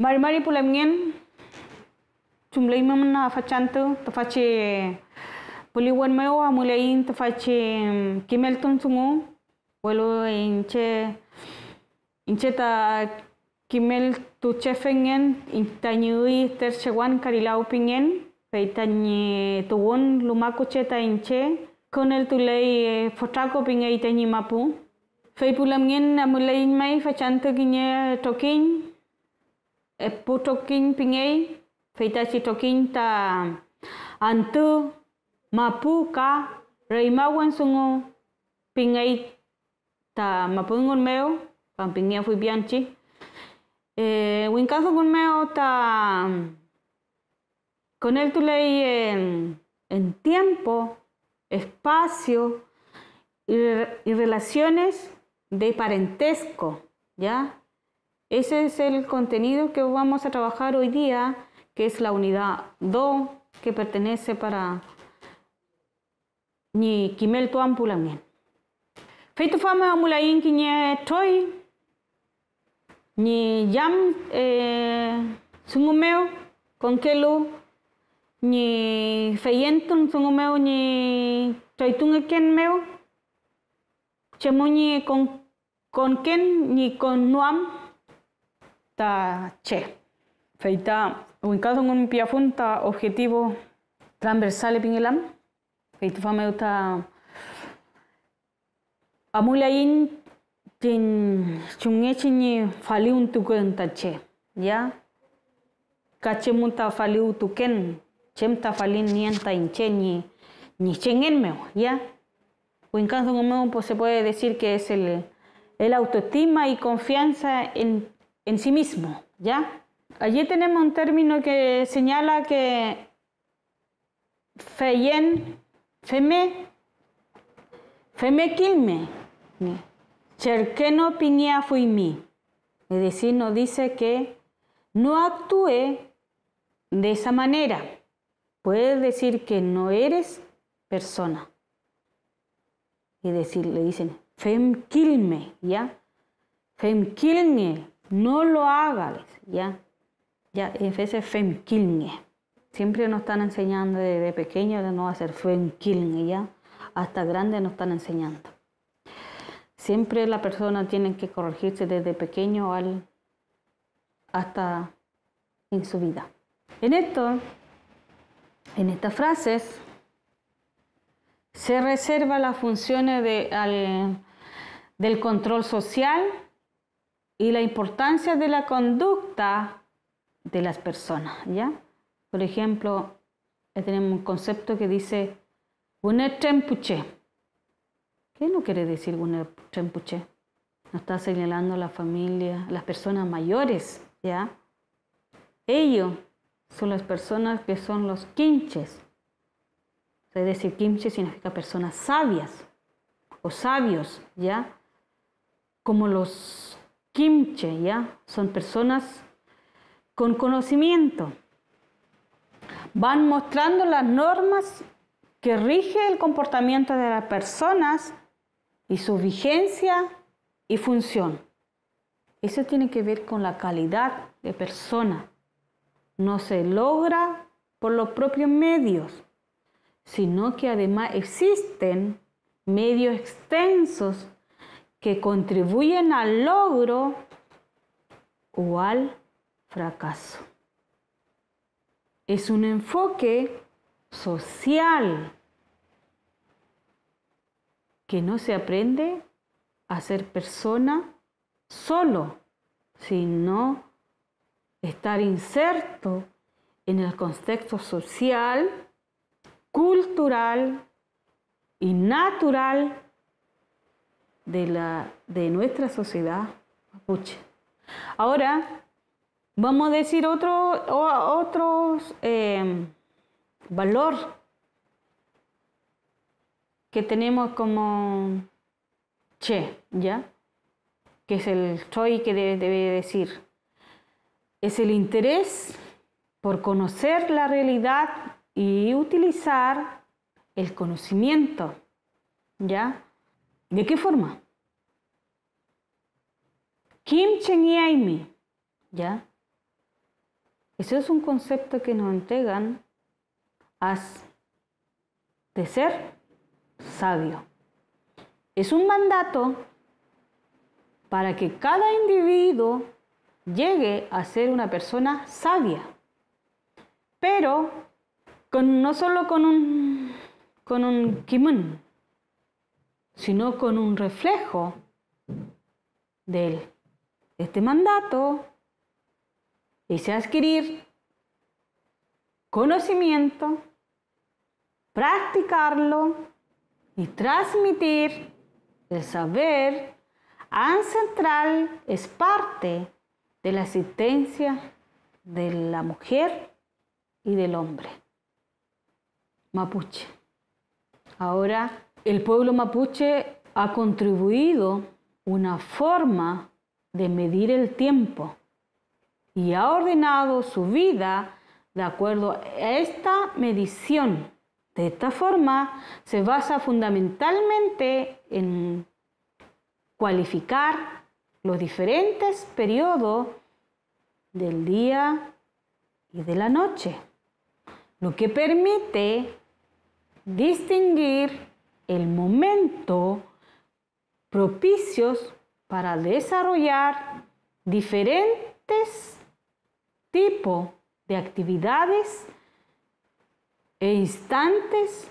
Mari-mari pula mengen. Cuma lima mana facan tu, terfaci boleh hmm, wan mayo mulai in terfaci kimel tu nunggu. Eh, Walau inche inche ta kimel tu chefengen in tanyui tercewan karilau pingen. Kau tanya tuan lumaku cete inche konel tu lay fotako pingai tanya mapu. Fei pulam ngen amulai mai facan tu kini eh, toking E Putoquín Pinguey, Feita ta Antú, Mapuca, rey Sungu, Pinguey, Ta Mapungun Meo, Pampinguía Fui Bianchi, e Wincazo meo Ta con él tu ley en, en tiempo, espacio y, y, relaciones de parentesco, ¿ya? Ese es el contenido que vamos a trabajar hoy día, que es la unidad 2, que pertenece para ni Kimel Tuan Pulamien. Feito fama mulain toy, ni yam eh, sungumeo con kelu, ni feyentun sungumeo ni toitunga ken meu, ni con ken ni con nuam, ta che. Feita, ubicado en un piafunta objetivo transversal pingelam. Feita fame uta amulain tin chungechini e e faliun tuken ta che. Ya. Cachemunta faliu tuken. Chemta falin nienta incheni. Ni chengenmeo, ya. Wincanzo pues se puede decir que es el, el autoestima y confianza en en sí mismo, ¿ya? Allí tenemos un término que señala que feyen, feme, feme quilme, no piña fui mi. Es decir, nos dice que no actúe de esa manera. Puedes decir que no eres persona. Y decir, le dicen, fem quilme, ¿ya? Fem quilme, no lo haga, ya. Ya, ese femkilne. Siempre nos están enseñando desde pequeño de no hacer femkilne, ya. Hasta grande nos están enseñando. Siempre la persona tiene que corregirse desde pequeño al, hasta en su vida. En esto, en estas frases, se reserva las funciones del control social, y la importancia de la conducta de las personas, ¿ya? Por ejemplo, eh, tenemos un concepto que dice unetempuche, ¿Qué no quiere decir unetempuche? Nos está señalando la familia, las personas mayores, ¿ya? Ellos son las personas que son los quinches. Es decir, quinches significa personas sabias o sabios, ¿ya? Como los kimche, ¿ya? Son personas con conocimiento. Van mostrando las normas que rigen el comportamiento de las personas y su vigencia y función. Eso tiene que ver con la calidad de persona. No se logra por los propios medios, sino que además existen medios extensos que contribuyen al logro o al fracaso. Es un enfoque social que no se aprende a ser persona solo, sino estar inserto en el contexto social, cultural y natural de, la, de nuestra sociedad Ahora, vamos a decir otro, otro eh, valor que tenemos como che, ¿ya? Que es el soy que debe, debe decir. Es el interés por conocer la realidad y utilizar el conocimiento, ¿ya? ¿De qué forma? Kim Cheng ¿ya? Ese es un concepto que nos entregan de ser sabio. Es un mandato para que cada individuo llegue a ser una persona sabia, pero no solo con un, con un kimun, sino con un reflejo de Este mandato es adquirir conocimiento, practicarlo y transmitir el saber ancestral es parte de la existencia de la mujer y del hombre mapuche. Ahora el pueblo mapuche ha contribuido una forma de medir el tiempo y ha ordenado su vida de acuerdo a esta medición. De esta forma se basa fundamentalmente en cualificar los diferentes periodos del día y de la noche, lo que permite distinguir el momento propicios para desarrollar diferentes tipos de actividades e instantes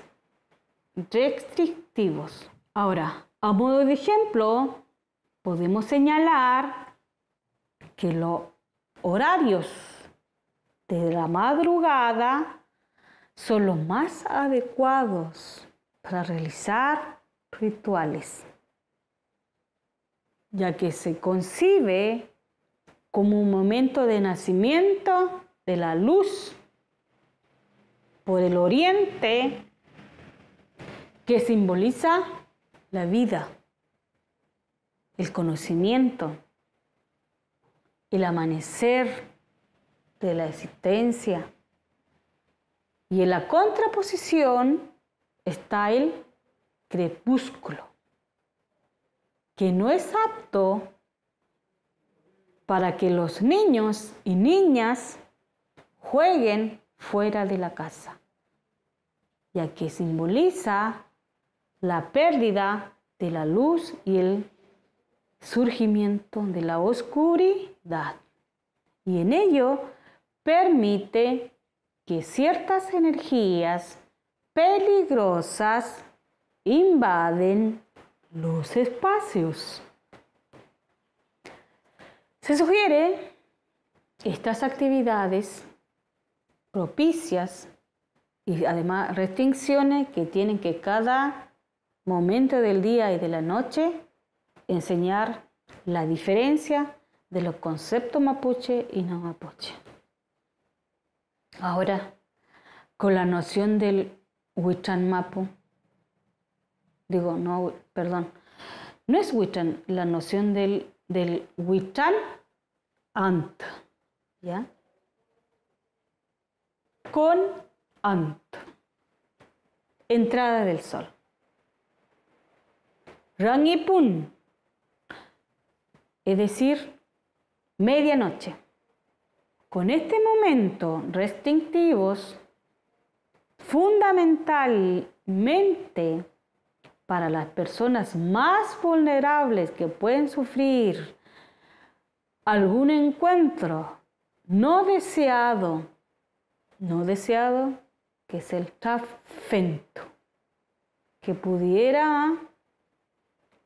restrictivos. Ahora, a modo de ejemplo, podemos señalar que los horarios de la madrugada son los más adecuados para realizar rituales, ya que se concibe como un momento de nacimiento de la luz por el oriente que simboliza la vida, el conocimiento, el amanecer de la existencia y en la contraposición está el crepúsculo, que no es apto para que los niños y niñas jueguen fuera de la casa, ya que simboliza la pérdida de la luz y el surgimiento de la oscuridad. Y en ello permite que ciertas energías peligrosas invaden los espacios. Se sugiere estas actividades propicias y además restricciones que tienen que cada momento del día y de la noche enseñar la diferencia de los conceptos mapuche y no mapuche. Ahora, con la noción del Huichan Mapu. Digo, no, perdón. No es Huichan, la noción del, del Ant. ¿Ya? Con Ant. Entrada del sol. Rangipun. Es decir, medianoche. Con este momento restrictivos fundamentalmente para las personas más vulnerables que pueden sufrir algún encuentro no deseado, no deseado, que es el tafento, que pudiera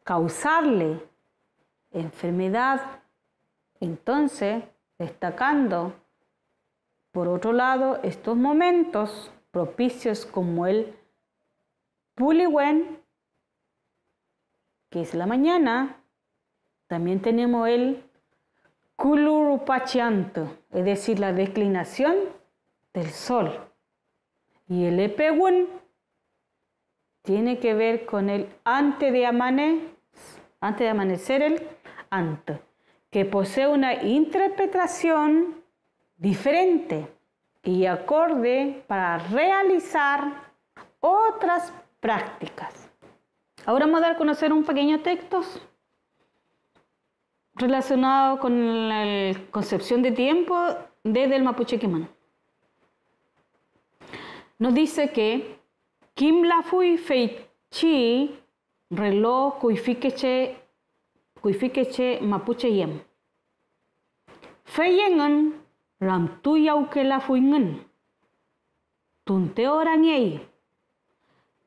causarle enfermedad. Entonces, destacando, por otro lado, estos momentos propicios como el Puliwen, que es la mañana. También tenemos el kulurupachianto es decir, la declinación del sol. Y el Epewun tiene que ver con el antes de amanecer, antes de amanecer el ante que posee una interpretación diferente y acorde para realizar otras prácticas. Ahora vamos a dar a conocer un pequeño texto relacionado con la concepción de tiempo desde el mapuche quimán. Nos dice que Kim la fui feichi reloj cuifiqueche cuifiqueche mapuche yem. Feyengan ram tu yau ke la fui ngen. Tun te orang yei.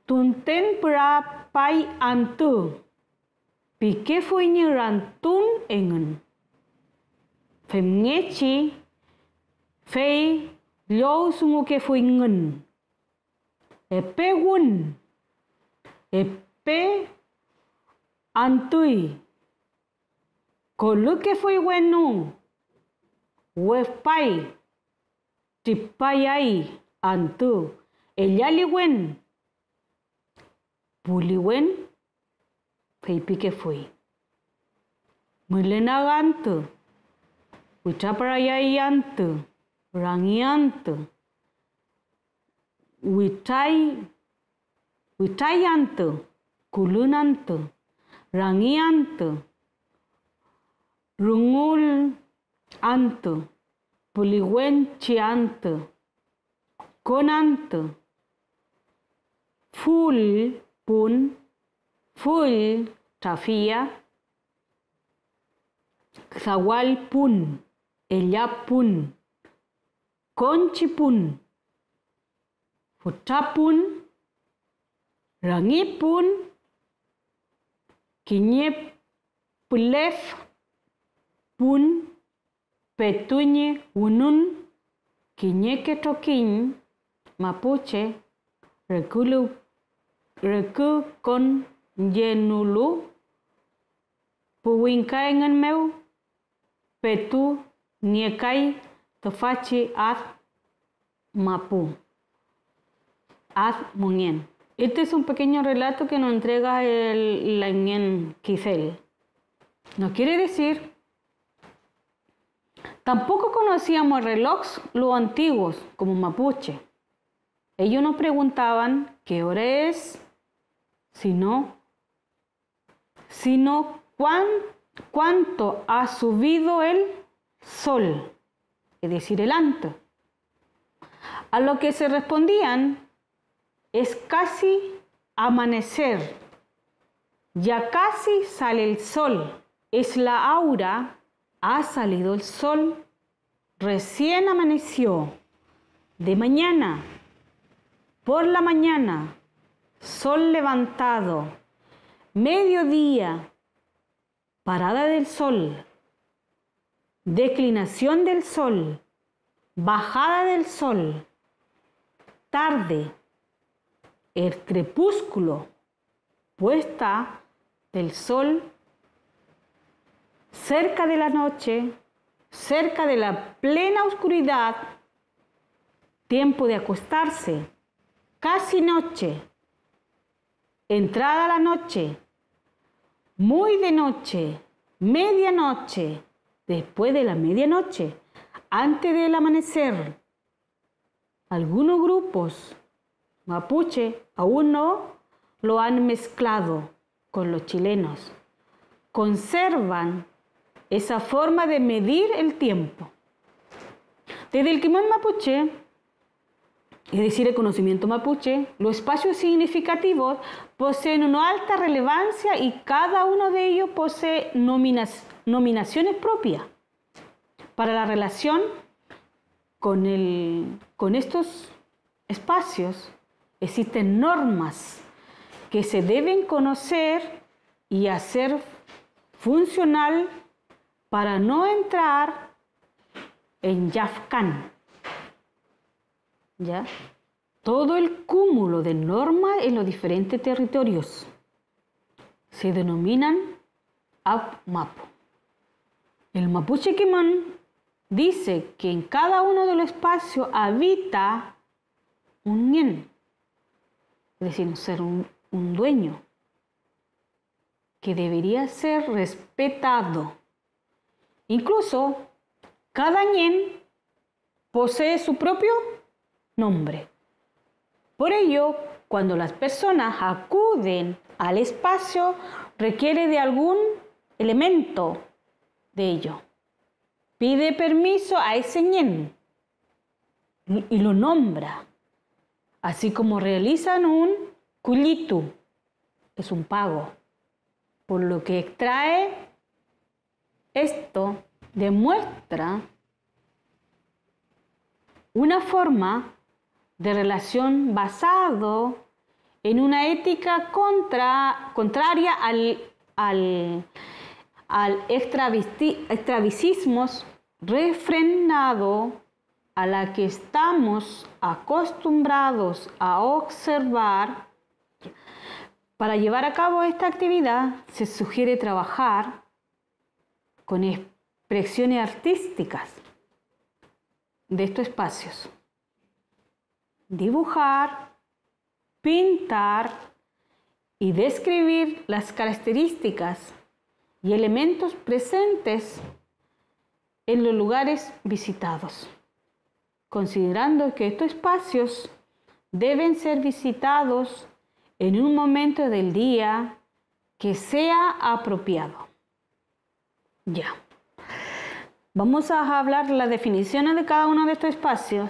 Tun ten pra pai antu. Pike fui ni ran tun engen. Fem ngechi. Fei liou sungu ke fui ngen. Epe gun. Epe antui. Kolu ke fui wenung. wefpai, tipayay, antu, elialiwen, buliwen, feipi que rangi antu, wichaparayayantu, rangiantu, witai antu, kulunantu, rangiantu, rungul, Anto, Puligüenchi Anto, anto, Full Pun, Full trafía, xawal Pun, pun, rangi Futapun, Rangipun, plef Pun, Petuñe Unun, Quiñeque Toquín, Mapuche, Reculu, Recu con Yenulu, el meu, Petu, Niekai, Tofachi, Ad, Mapu, Ad muñen Este es un pequeño relato que nos entrega el, lañen Quisel. Nos quiere decir Tampoco conocíamos relojes los antiguos, como mapuche. Ellos nos preguntaban qué hora es, sino, sino cuánto ha subido el sol, es decir, el anto. A lo que se respondían es casi amanecer, ya casi sale el sol, es la aura ha salido el sol, recién amaneció, de mañana, por la mañana, sol levantado, mediodía, parada del sol, declinación del sol, bajada del sol, tarde, el crepúsculo, puesta del sol cerca de la noche, cerca de la plena oscuridad, tiempo de acostarse, casi noche, entrada la noche, muy de noche, medianoche, después de la medianoche, antes del amanecer. Algunos grupos mapuche aún no lo han mezclado con los chilenos. Conservan esa forma de medir el tiempo. Desde el quimón mapuche, es decir, el conocimiento mapuche, los espacios significativos poseen una alta relevancia y cada uno de ellos posee nominaciones propias para la relación con, con estos espacios. Existen normas que se deben conocer y hacer funcional para no entrar en Yafkan. ¿Ya? Todo el cúmulo de normas en los diferentes territorios se denominan APMAP. El mapuche quimán dice que en cada uno de los espacios habita un nien, es decir, ser, un dueño, que debería ser respetado. Incluso, cada ñen posee su propio nombre. Por ello, cuando las personas acuden al espacio, requiere de algún elemento de ello. Pide permiso a ese ñen y lo nombra, así como realizan un culitu, es un pago, por lo que extrae esto demuestra una forma de relación basado en una ética contra, contraria al, al, al extravicismo refrenado a la que estamos acostumbrados a observar. Para llevar a cabo esta actividad se sugiere trabajar con expresiones artísticas de estos espacios. Dibujar, pintar y describir las características y elementos presentes en los lugares visitados, considerando que estos espacios deben ser visitados en un momento del día que sea apropiado. Ya. Vamos a hablar las definiciones de cada uno de estos espacios.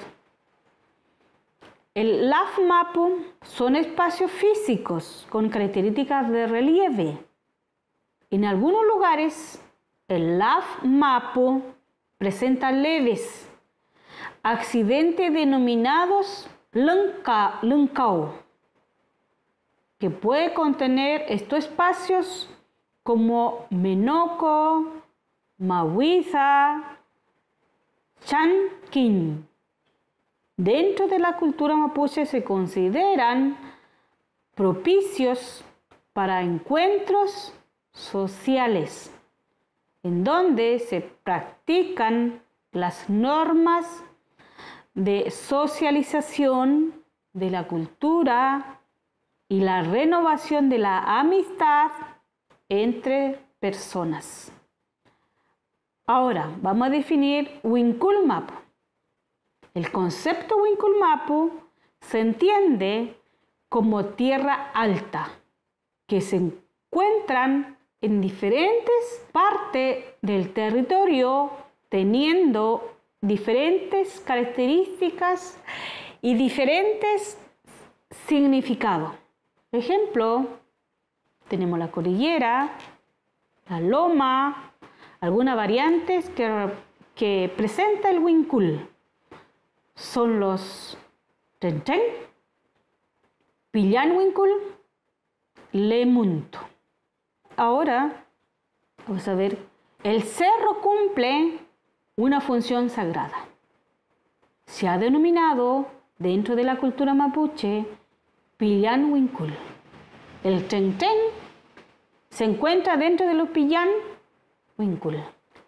El LAF Mapu son espacios físicos con características de relieve. En algunos lugares, el LAF Mapu presenta leves accidentes denominados LUNCAU, que puede contener estos espacios como Menoco, mawiza, Chanquín. Dentro de la cultura mapuche se consideran propicios para encuentros sociales, en donde se practican las normas de socialización de la cultura y la renovación de la amistad entre personas. Ahora, vamos a definir Wincul El concepto Wincul se entiende como tierra alta, que se encuentran en diferentes partes del territorio teniendo diferentes características y diferentes significados. Por ejemplo, tenemos la cordillera, la loma, algunas variantes que, presenta el Winkul son los Trenchen, Pillan Winkul, Lemunto. Ahora vamos a ver, el cerro cumple una función sagrada. Se ha denominado dentro de la cultura mapuche Pillan Wincul. El Trenchen se encuentra dentro de los Pillan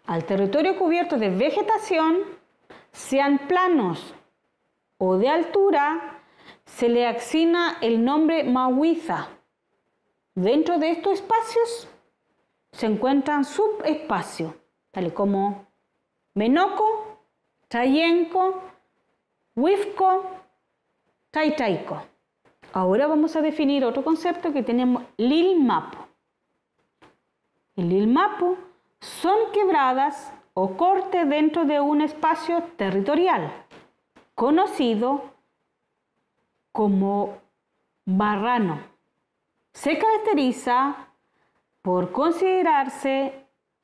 al territorio cubierto de vegetación, sean planos o de altura, se le asigna el nombre Mahuiza. Dentro de estos espacios se encuentran subespacios, tales como Menoco, tayenco, Wifco, Taitaico. Ahora vamos a definir otro concepto que tenemos, Lil El Lil son quebradas o corte dentro de un espacio territorial, conocido como barrano. Se caracteriza por considerarse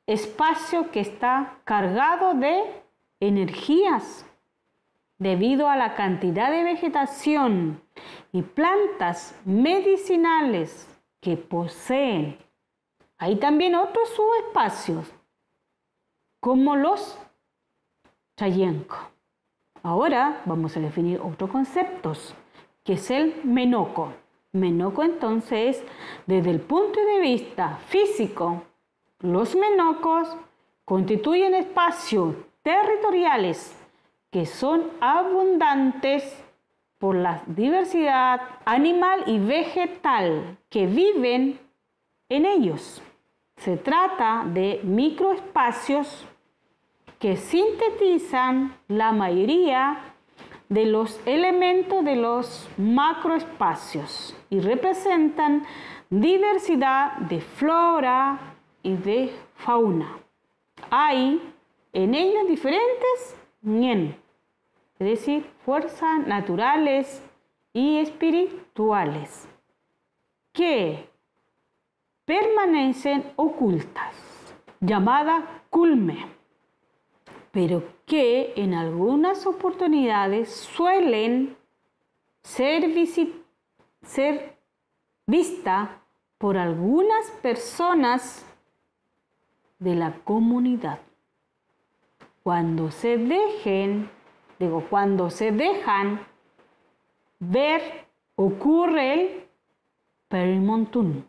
espacio que está cargado de energías debido a la cantidad de vegetación y plantas medicinales que poseen hay también otros subespacios, como los chayenco. Ahora vamos a definir otros conceptos, que es el menoco. Menoco entonces, desde el punto de vista físico, los menocos constituyen espacios territoriales que son abundantes por la diversidad animal y vegetal que viven en ellos. Se trata de microespacios que sintetizan la mayoría de los elementos de los macroespacios y representan diversidad de flora y de fauna. Hay en ellos diferentes nien, es decir, fuerzas naturales y espirituales, que permanecen ocultas, llamada culme, pero que en algunas oportunidades suelen ser, ser vista por algunas personas de la comunidad. Cuando se dejen, digo, cuando se dejan ver, ocurre el perimontum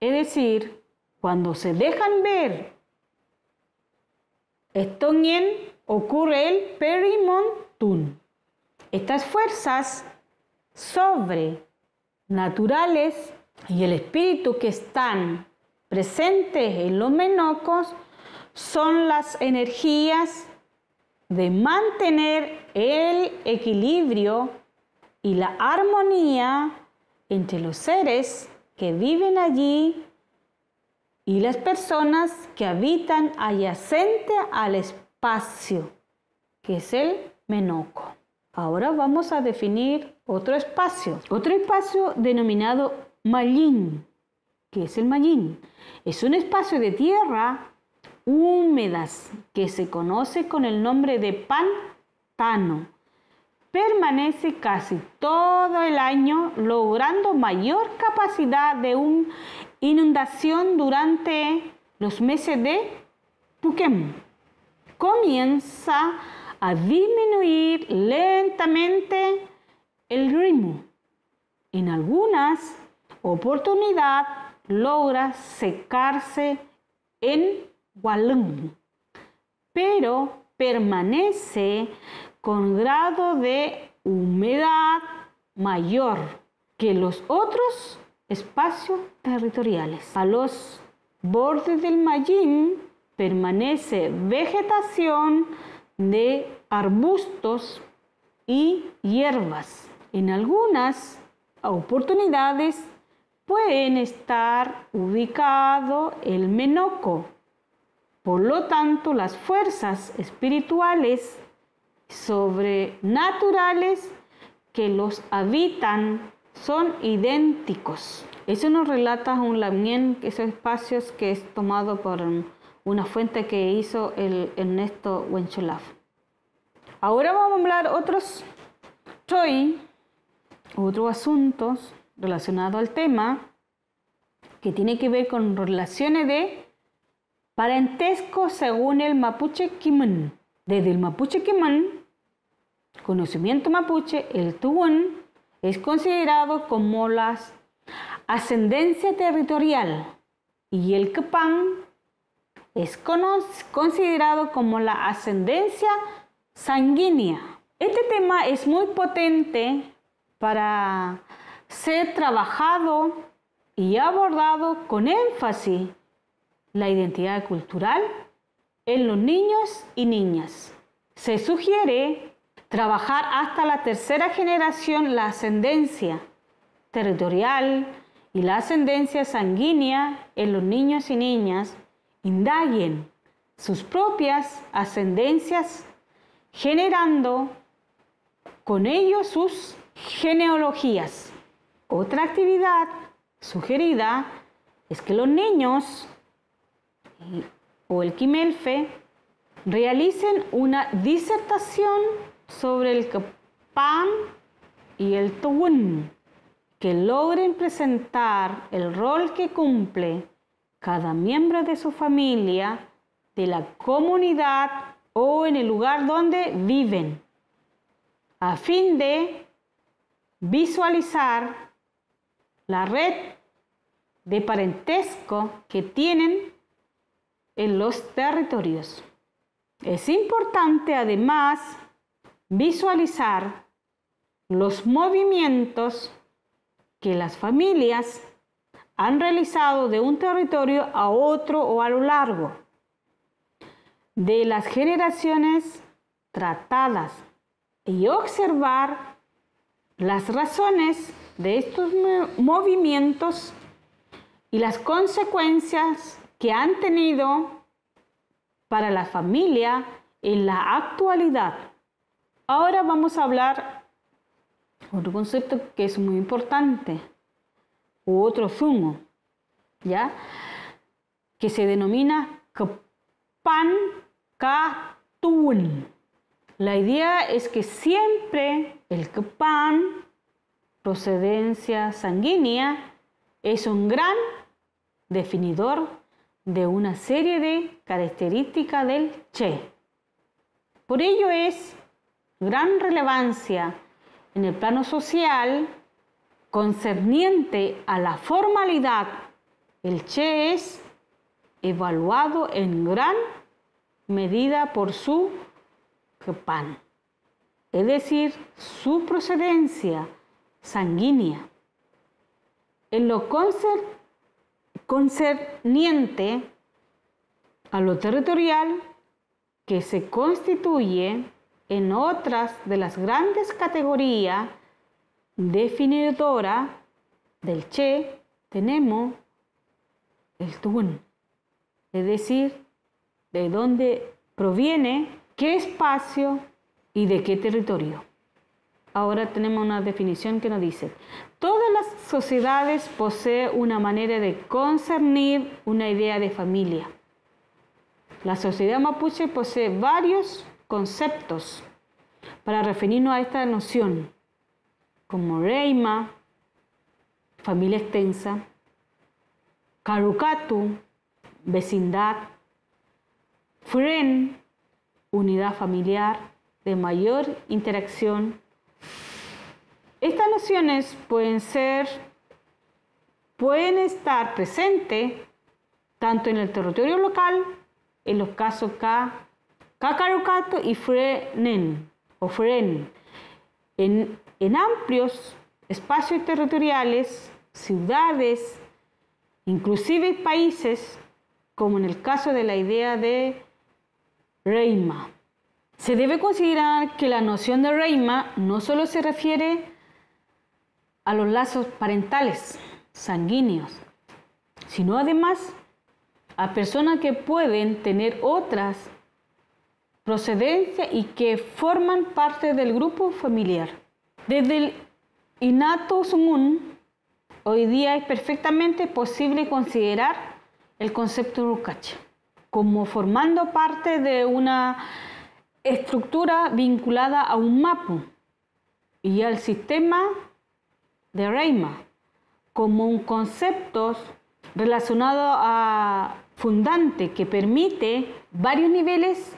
es decir, cuando se dejan ver, esto en ocurre el perimontun. Estas fuerzas sobrenaturales y el espíritu que están presentes en los menocos son las energías de mantener el equilibrio y la armonía entre los seres que viven allí y las personas que habitan adyacente al espacio, que es el menoco. Ahora vamos a definir otro espacio, otro espacio denominado mallín, que es el mallín. Es un espacio de tierra húmedas que se conoce con el nombre de pantano permanece casi todo el año logrando mayor capacidad de inundación durante los meses de pukem Comienza a disminuir lentamente el ritmo. En algunas oportunidades logra secarse en Walung, pero permanece con grado de humedad mayor que los otros espacios territoriales. A los bordes del Mallín permanece vegetación de arbustos y hierbas. En algunas oportunidades pueden estar ubicado el menoco. Por lo tanto, las fuerzas espirituales sobre naturales que los habitan son idénticos. Eso nos relata un Lamien, esos espacios que es tomado por una fuente que hizo el Ernesto Wencholaf. Ahora vamos a hablar otros otros asuntos relacionados al tema que tiene que ver con relaciones de parentesco según el Mapuche Kimun. Desde el Mapuche Kimon conocimiento mapuche, el tuón es considerado como la ascendencia territorial y el K'pan es considerado como la ascendencia sanguínea. Este tema es muy potente para ser trabajado y abordado con énfasis la identidad cultural en los niños y niñas. Se sugiere trabajar hasta la tercera generación la ascendencia territorial y la ascendencia sanguínea en los niños y niñas, indaguen sus propias ascendencias, generando con ello sus genealogías. Otra actividad sugerida es que los niños o el quimelfe realicen una disertación sobre el pan y el tuun, que logren presentar el rol que cumple cada miembro de su familia, de la comunidad o en el lugar donde viven, a fin de visualizar la red de parentesco que tienen en los territorios. Es importante además visualizar los movimientos que las familias han realizado de un territorio a otro o a lo largo de las generaciones tratadas y observar las razones de estos movimientos y las consecuencias que han tenido para la familia en la actualidad. Ahora vamos a hablar otro concepto que es muy importante, otro zumo, ¿ya? Que se denomina pan La idea es que siempre el Kpan procedencia sanguínea, es un gran definidor de una serie de características del che. Por ello es gran relevancia en el plano social concerniente a la formalidad, el Che es evaluado en gran medida por su pan, es decir, su procedencia sanguínea. En lo concerniente a lo territorial que se constituye en otras de las grandes categorías definidoras del che tenemos el tun, es decir, de dónde proviene, qué espacio y de qué territorio. Ahora tenemos una definición que nos dice, todas las sociedades poseen una manera de concernir una idea de familia. La sociedad mapuche posee varios conceptos para referirnos a esta noción, como reima, familia extensa, karukatu, vecindad, friend, unidad familiar de mayor interacción. Estas nociones pueden ser, pueden estar presentes tanto en el territorio local, en los casos K Kakarokato y frenen o fren en, en amplios espacios territoriales, ciudades, inclusive países, como en el caso de la idea de reima. Se debe considerar que la noción de reima no solo se refiere a los lazos parentales, sanguíneos, sino además a personas que pueden tener otras procedencia y que forman parte del grupo familiar. Desde el innato sumun, hoy día es perfectamente posible considerar el concepto Rukacha como formando parte de una estructura vinculada a un mapu y al sistema de Reima, como un concepto relacionado a fundante que permite varios niveles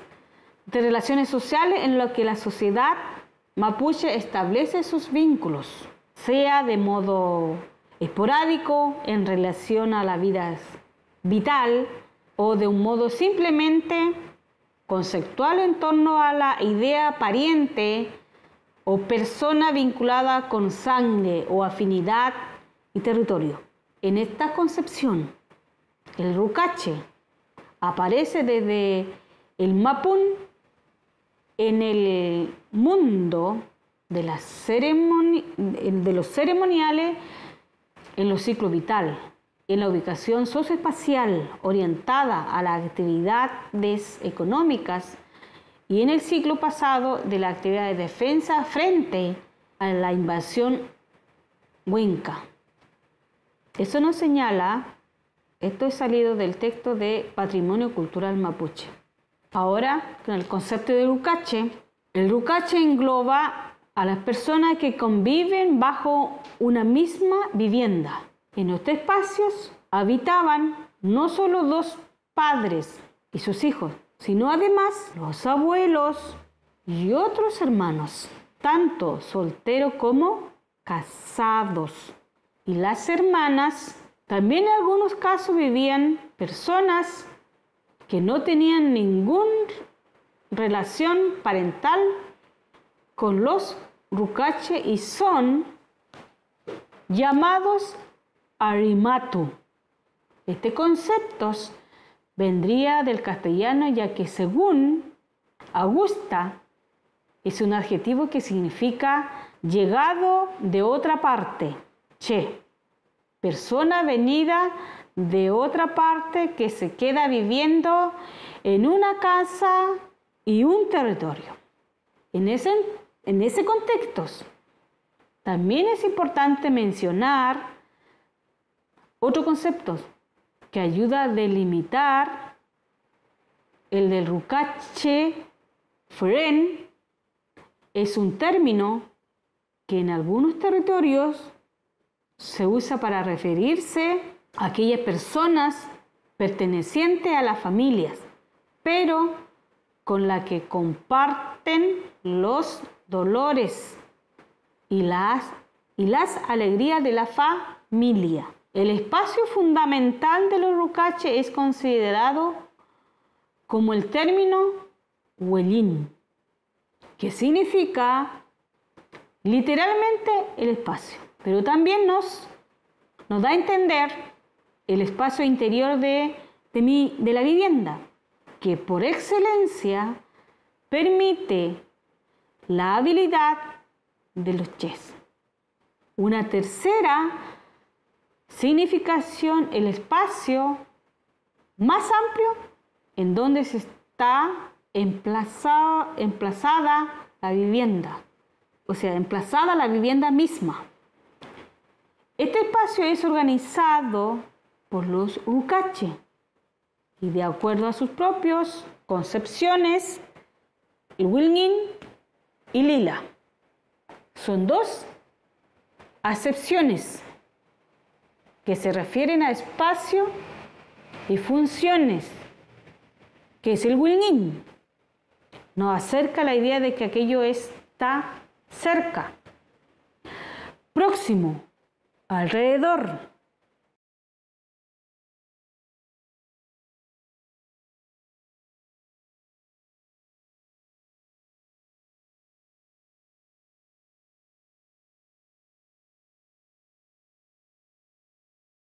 de relaciones sociales en lo que la sociedad mapuche establece sus vínculos, sea de modo esporádico en relación a la vida vital o de un modo simplemente conceptual en torno a la idea pariente o persona vinculada con sangre o afinidad y territorio. En esta concepción, el rucache aparece desde el mapun en el mundo de, los ceremoniales, en los ciclos vital, en la ubicación socioespacial orientada a las actividades económicas y en el ciclo pasado de la actividad de defensa frente a la invasión huenca. Eso nos señala, esto es salido del texto de Patrimonio Cultural Mapuche. Ahora, con el concepto de Lucache, el lucache engloba a las personas que conviven bajo una misma vivienda. En estos espacios habitaban no solo dos padres y sus hijos, sino además los abuelos y otros hermanos, tanto solteros como casados. Y las hermanas, también en algunos casos vivían personas que no tenían ninguna relación parental con los rucache y son llamados Arimatu. Este concepto vendría del castellano ya que según Augusta es un adjetivo que significa llegado de otra parte, che, persona venida de otra parte que se queda viviendo en una casa y un territorio. En ese, contexto, también es importante mencionar otro concepto que ayuda a delimitar el del rucache fren es un término que en algunos territorios se usa para referirse aquellas personas pertenecientes a las familias, pero con la que comparten los dolores y las, y las alegrías de la familia. El espacio fundamental de los rucaches es considerado como el término huelín, que significa literalmente el espacio, pero también nos, nos da a entender el espacio interior de, de, la vivienda, que por excelencia permite la habilidad de los chess Una tercera significación, el espacio más amplio en donde se está emplazada la vivienda, o sea, emplazada la vivienda misma. Este espacio es organizado por pues, los Ucache y de acuerdo a sus propios concepciones, el Wilnin y Lila. Son dos acepciones que se refieren a espacio y funciones, que es el Wilnin, Nos acerca la idea de que aquello está cerca, próximo, alrededor